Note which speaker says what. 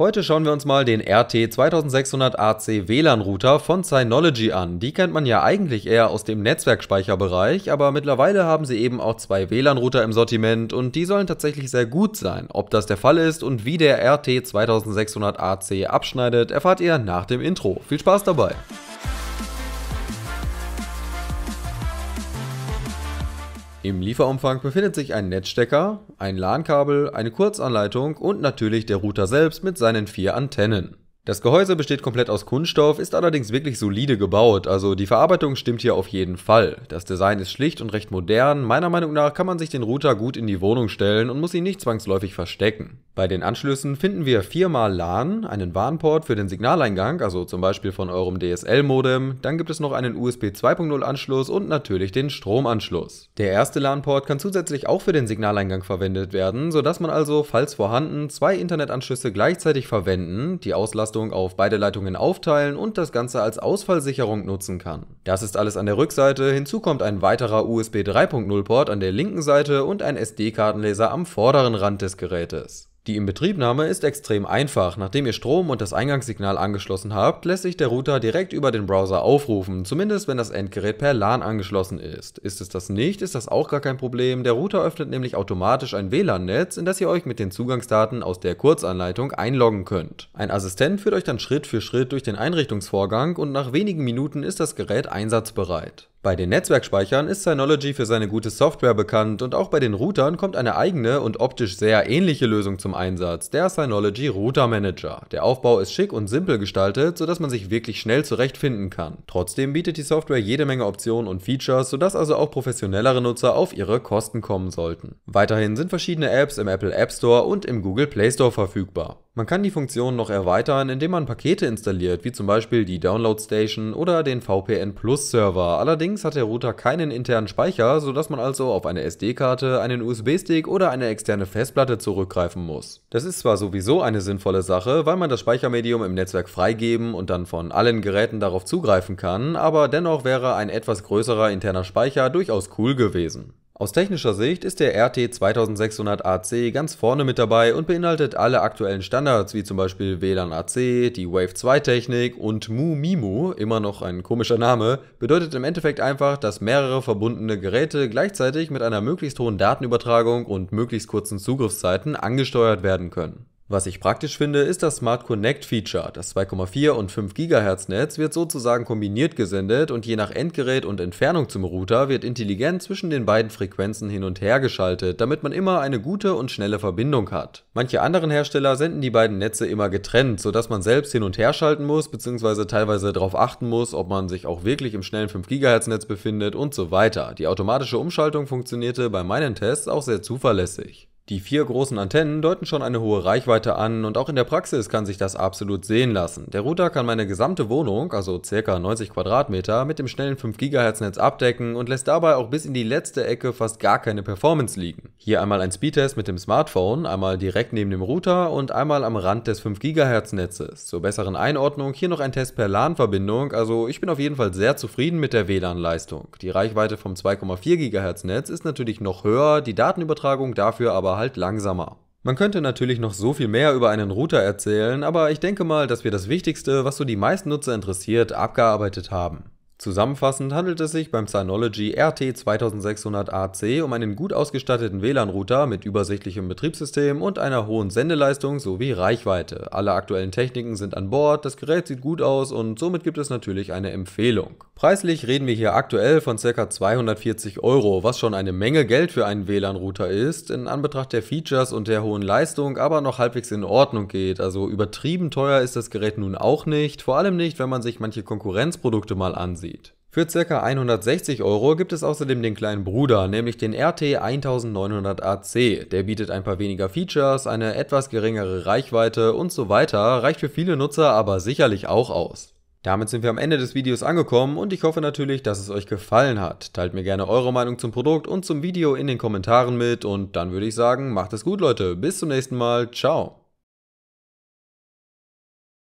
Speaker 1: Heute schauen wir uns mal den RT2600AC WLAN Router von Synology an. Die kennt man ja eigentlich eher aus dem Netzwerkspeicherbereich, aber mittlerweile haben sie eben auch zwei WLAN Router im Sortiment und die sollen tatsächlich sehr gut sein. Ob das der Fall ist und wie der RT2600AC abschneidet, erfahrt ihr nach dem Intro. Viel Spaß dabei! Im Lieferumfang befindet sich ein Netzstecker, ein LAN-Kabel, eine Kurzanleitung und natürlich der Router selbst mit seinen vier Antennen. Das Gehäuse besteht komplett aus Kunststoff, ist allerdings wirklich solide gebaut, also die Verarbeitung stimmt hier auf jeden Fall. Das Design ist schlicht und recht modern, meiner Meinung nach kann man sich den Router gut in die Wohnung stellen und muss ihn nicht zwangsläufig verstecken. Bei den Anschlüssen finden wir viermal LAN, einen WAN-Port für den Signaleingang, also zum Beispiel von eurem DSL-Modem, dann gibt es noch einen USB 2.0 Anschluss und natürlich den Stromanschluss. Der erste LAN-Port kann zusätzlich auch für den Signaleingang verwendet werden, sodass man also, falls vorhanden, zwei Internetanschlüsse gleichzeitig verwenden, die Auslastung Strombelastung auf beide Leitungen aufteilen und das Ganze als Ausfallsicherung nutzen kann. Das ist alles an der Rückseite, hinzu kommt ein weiterer USB 3.0 Port an der linken Seite und ein SD-Kartenleser am vorderen Rand des Gerätes. Die Inbetriebnahme ist extrem einfach. Nachdem ihr Strom und das Eingangssignal angeschlossen habt, lässt sich der Router direkt über den Browser aufrufen, zumindest wenn das Endgerät per LAN angeschlossen ist. Ist es das nicht, ist das auch gar kein Problem. Der Router öffnet nämlich automatisch ein WLAN-Netz, in das ihr euch mit den Zugangsdaten aus der Kurzanleitung einloggen könnt. Ein Assistent führt euch dann Schritt für Schritt durch den Einrichtungsvorgang und nach wenigen Minuten ist das Gerät einsatzbereit. Bei den Netzwerkspeichern ist Synology für seine gute Software bekannt und auch bei den Routern kommt eine eigene und optisch sehr ähnliche Lösung zum Einsatz, der Synology Router Manager. Der Aufbau ist schick und simpel gestaltet, sodass man sich wirklich schnell zurechtfinden kann. Trotzdem bietet die Software jede Menge Optionen und Features, sodass also auch professionellere Nutzer auf ihre Kosten kommen sollten. Weiterhin sind verschiedene Apps im Apple App Store und im Google Play Store verfügbar. Man kann die Funktion noch erweitern, indem man Pakete installiert, wie zum Beispiel die Download Station oder den VPN Plus Server. Allerdings hat der Router keinen internen Speicher, sodass man also auf eine SD-Karte, einen USB-Stick oder eine externe Festplatte zurückgreifen muss. Das ist zwar sowieso eine sinnvolle Sache, weil man das Speichermedium im Netzwerk freigeben und dann von allen Geräten darauf zugreifen kann, aber dennoch wäre ein etwas größerer interner Speicher durchaus cool gewesen. Aus technischer Sicht ist der RT 2600 AC ganz vorne mit dabei und beinhaltet alle aktuellen Standards wie zum Beispiel WLAN AC, die Wave 2 Technik und MuMiMu, immer noch ein komischer Name, bedeutet im Endeffekt einfach, dass mehrere verbundene Geräte gleichzeitig mit einer möglichst hohen Datenübertragung und möglichst kurzen Zugriffszeiten angesteuert werden können. Was ich praktisch finde, ist das Smart Connect Feature. Das 2,4 und 5 GHz Netz wird sozusagen kombiniert gesendet und je nach Endgerät und Entfernung zum Router wird intelligent zwischen den beiden Frequenzen hin und her geschaltet, damit man immer eine gute und schnelle Verbindung hat. Manche anderen Hersteller senden die beiden Netze immer getrennt, sodass man selbst hin und her schalten muss bzw. teilweise darauf achten muss, ob man sich auch wirklich im schnellen 5 GHz Netz befindet und so weiter. Die automatische Umschaltung funktionierte bei meinen Tests auch sehr zuverlässig. Die vier großen Antennen deuten schon eine hohe Reichweite an und auch in der Praxis kann sich das absolut sehen lassen. Der Router kann meine gesamte Wohnung, also ca. 90 Quadratmeter, mit dem schnellen 5 GHz Netz abdecken und lässt dabei auch bis in die letzte Ecke fast gar keine Performance liegen. Hier einmal ein Speedtest mit dem Smartphone, einmal direkt neben dem Router und einmal am Rand des 5 GHz Netzes. Zur besseren Einordnung hier noch ein Test per LAN-Verbindung, also ich bin auf jeden Fall sehr zufrieden mit der WLAN-Leistung. Die Reichweite vom 2,4 GHz Netz ist natürlich noch höher, die Datenübertragung dafür aber halt langsamer. Man könnte natürlich noch so viel mehr über einen Router erzählen, aber ich denke mal, dass wir das Wichtigste, was so die meisten Nutzer interessiert, abgearbeitet haben. Zusammenfassend handelt es sich beim Synology RT2600AC um einen gut ausgestatteten WLAN-Router mit übersichtlichem Betriebssystem und einer hohen Sendeleistung sowie Reichweite. Alle aktuellen Techniken sind an Bord, das Gerät sieht gut aus und somit gibt es natürlich eine Empfehlung. Preislich reden wir hier aktuell von ca. 240 Euro, was schon eine Menge Geld für einen WLAN-Router ist, in Anbetracht der Features und der hohen Leistung aber noch halbwegs in Ordnung geht. Also übertrieben teuer ist das Gerät nun auch nicht, vor allem nicht, wenn man sich manche Konkurrenzprodukte mal ansieht sieht. Für ca. 160 Euro gibt es außerdem den kleinen Bruder, nämlich den RT 1900AC. Der bietet ein paar weniger Features, eine etwas geringere Reichweite und so weiter, reicht für viele Nutzer aber sicherlich auch aus. Damit sind wir am Ende des Videos angekommen und ich hoffe natürlich, dass es euch gefallen hat. Teilt mir gerne eure Meinung zum Produkt und zum Video in den Kommentaren mit und dann würde ich sagen, macht es gut Leute, bis zum nächsten Mal, ciao.